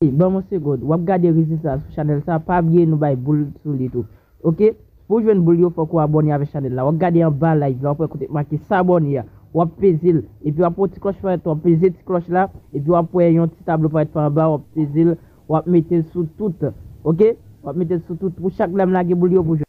Bon monsi goud, wap gade rejist la sou chanel sa, pa biye nou baye boul sou lito. Ok, pou jwen boul yo pou kwa abonye ave chanel la, wap gade yon ban like la, wap ekote maki sa abonye ya, wap pezil, epi wap pou ti kloch fayet, wap pezil ti kloch la, epi wap pou yon ti tablo fayet fayen ba, wap pezil, wap meten sou tout, ok? Wap meten sou tout pou chak lem la ge boul yo pou jwen.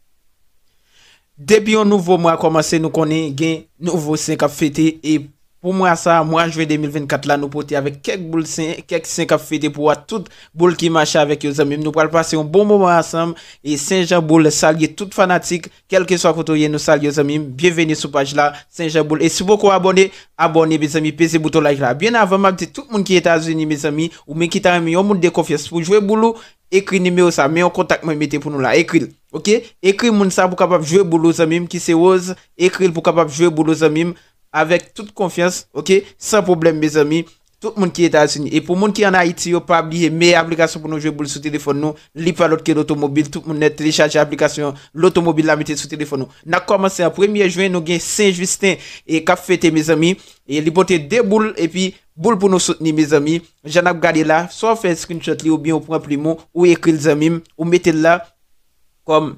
Debi yon nouvo mwa komanse nou konen gen nouvo sen ka fete e... Pour moi, ça, moi, je vais 2024 là, nous porter avec quelques boules, quelques cinq à fêter pour toutes boules qui marchent avec les amis. Nous allons passer un bon moment ensemble et Saint-Jean Boule, saluer toute fanatique, quel que soit côté, nous saluer amis. Bienvenue sur page là, Saint-Jean Boule. Et si vous êtes abonnez, abonnez, mes amis, pèsez bouton like là. Bien avant, m'a dit tout le monde qui est États-Unis, mes amis, ou même qui t'a mis, un monde de confiance pour jouer boulot, écrivez numéro ça, mais en contact, mettez pour nous là, Écris. Ok? Écris moun ça pour capable jouer boulot, amis, qui c'est rose, Écris pour capable jouer boulot, amis. Avèk tout konfians, ok? San problem, me zami. Tout moun ki e ta asini. E pou moun ki an a iti yo pabliye me aplikasyon pou nou jwe boule sou telefon nou. Li palot ki e l'automobil. Tout moun net lé chache aplikasyon. L'automobil la mette sou telefon nou. Na komanse a premye jwen nou gen Saint-Justin. E kap fete, me zami. E li pote de boule. E pi boule pou nou souteni, me zami. Jan ap gade la. So fè screenshot li ou bien ou pran pli mou. Ou ekri l zemim. Ou mette l la. Kom.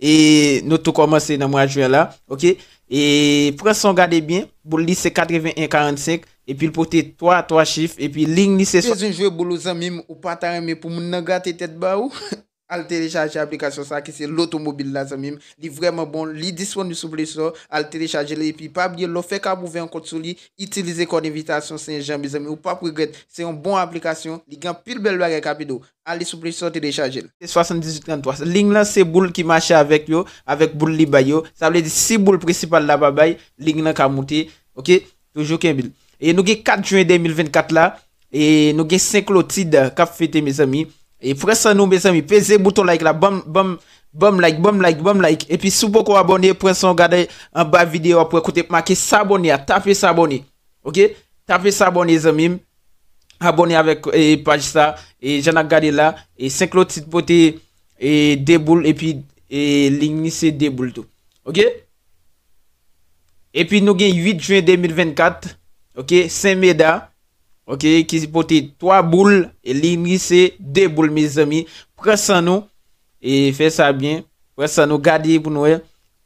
E nou tout komanse nan mwen jwen la. Ok? E pre son gade bin, bo lise 81-45, epi l pote 3-3 chif, epi ling lise... Pese un jwe bolou zan mim ou pata reme pou moun nan gate tet ba ou? Al terechaje aplikasyon sa ki se l'otomobil la zanmim. Di vreman bon. Li dispon ni souplesor. Al terechaje li. Pi pa blye lo fe ka bouve an kont sou li. Itilize kon invitasyon sen jan mi zanmim. Ou pa pregret. Se yon bon aplikasyon. Di gen pil bel bagay kapido. Al li souplesor terechaje li. 78-33. Ling lan se boule ki mache avek yo. Avek boule li bayo. Sa wle di si boule precipal la babay. Ling lan ka mouti. Ok. Toujou kembil. E nou ge 4 juen 2024 la. E nou ge 5 lotid kap fete mi zanmim. E prese nou be zami, pese bouton like la, bom, bom, bom like, bom like, bom like. E pi sou poko abone, prese nou gade an ba videyo apre kote. Ma ke sabone ya, tafe sabone. Ok, tafe sabone zami. Abone avek pajisa, e janak gade la. E senklot sit pote deboul, e pi link ni se deboul tou. Ok? E pi nou gen 8 juen 2024, ok, senmeda. Ok, ki zi pote 3 boul, e li misi, 2 boul, me zami, presa nou, e fe sa bien, presa nou, gade pou nou e,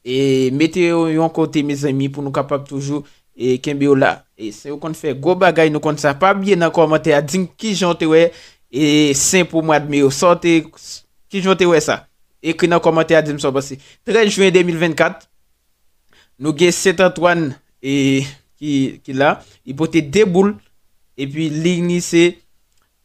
e mete yon kote, me zami, pou nou kapap toujou, e kembe ou la, e se yo kont fe, go bagay nou kont sa, pa bie nan komante a, din ki jante ou e, e sen pou mwad me ou, ki jante ou e sa, ekri nan komante a, din sou basi, 13 juen 2024, nou ge 7 atwan, ki la, i pote 2 boul, E pi lig ni se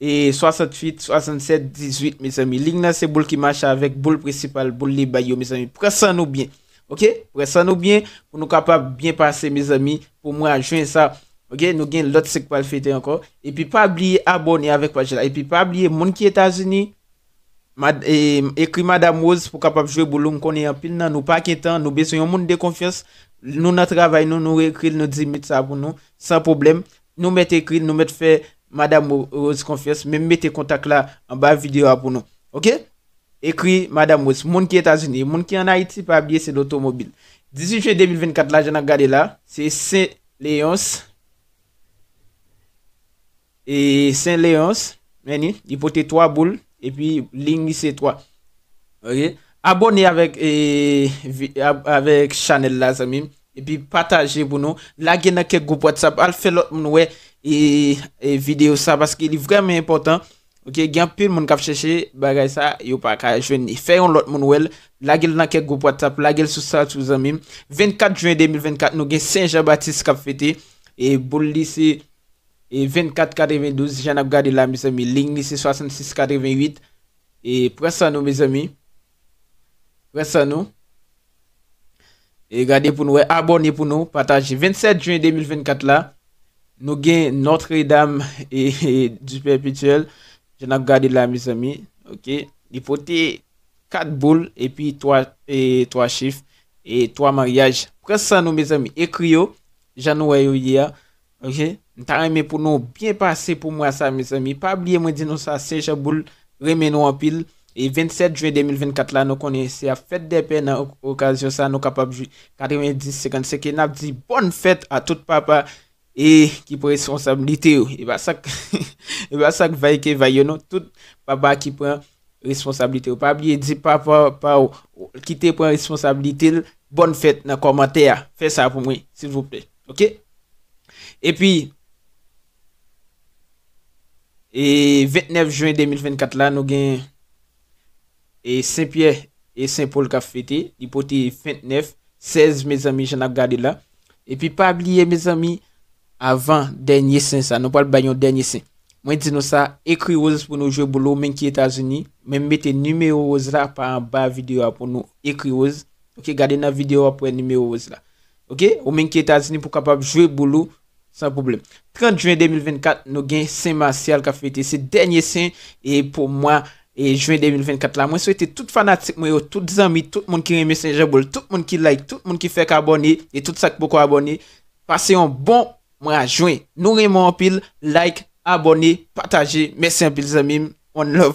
68, 67, 18, mes ami. Lig nan se boule ki mache avèk boule precipal, boule li bayo, mes ami. Pwè san nou byen, ok? Pwè san nou byen pou nou kapap byen pase, mes ami, pou mwen anjwen sa, ok? Nou gen lot sek pal fete anko. E pi pa abliye abone avèk pajela. E pi pa abliye moun ki Etasuni, ekri madame Rose pou kapap jwe bouloun konye anpil nan nou pak etan. Nou besen yon moun de konfiyans. Nou nan travay nou, nou reekril nou 10 mit sa pou nou, san probleme. nous mettez écrit, nous mettez fait Madame Rose Confiance, mais mettez contact là en bas vidéo pour nous. OK Écrit Madame Rose, monde qui est aux États-Unis, monde qui est en Haïti, pas oublier c'est l'automobile. 18 juillet 2024 là, j'en ai regardé là, c'est Saint-Léonce. Et Saint-Léonce, il être trois boules et puis ligne c'est 3. OK Abonnez avec avec Chanel là, ça E pi pataje pou nou, lage nan kek group WhatsApp, al fe lot moun we, e video sa, paske li vremen important, ok, gen pil moun kap cheshe, bagay sa, yo pa ka, jweni, fe yon lot moun wel, lage nan kek group WhatsApp, lage sou sa tou zamim, 24 Juin 2024, nou gen Saint-Germain-Baptiste kap fete, e bol li se 24-92, jan ap gade la mis ami, ling li se 66-88, e presa nou mis ami, presa nou. E gade pou nou e abone pou nou, pataje 27 juen 2024 la. Nou gen Notre Dame et e, du Perpetuel. Je nan gade la mis ami, ok. Nipote 4 boules et puis 3 chiffres et 3 mariages. Presa nou mis ami, e krio janou ayou ya. Ok, nta reme pou nou, bien passe pou mwa sa mis ami. Pa abliye mwen di nou sa, secha boule, reme nou apil. E 27 juen 2024 la nou konen se a fèt depè nan okasyon sa nou kapap jwi 90-50 sekè nap di bon fèt a tout papa e ki pren responsabilite ou. E basak vaike vayon nou tout papa ki pren responsabilite ou. Pa biye di papa ou ki te pren responsabilite ou, bon fèt nan komantè a. Fè sa pou mwen, s'il vous plè, ok? E pi, e 29 juen 2024 la nou gen... E Saint-Pierre e Saint-Paul ka fwete. Di poti 29, 16 me zami jan a gade la. E pi pa abliye me zami avan denye sen sa. Non pal bayon denye sen. Mwen di nou sa ekri ose pou nou jwe bolo men ki Etats-Uni. Men mette numero ose la pa an ba video a pou nou ekri ose. Ok, gade nan video a pou en numero ose la. Ok, ou men ki Etats-Uni pou kapab jwe bolo san problem. 30 juen 2024, nou gen Saint-Martial ka fwete se denye sen. E pou mwen... E jwen 2024 la, mwen souwete tout fanatik mwen yo, tout zami, tout moun ki remessenger boule, tout moun ki like, tout moun ki fèk aboné, et tout sa ki poukou aboné. Paseyon bon mwen a jwen, nou remen anpil, like, aboné, pataje, mwen sempil zami, mwen love.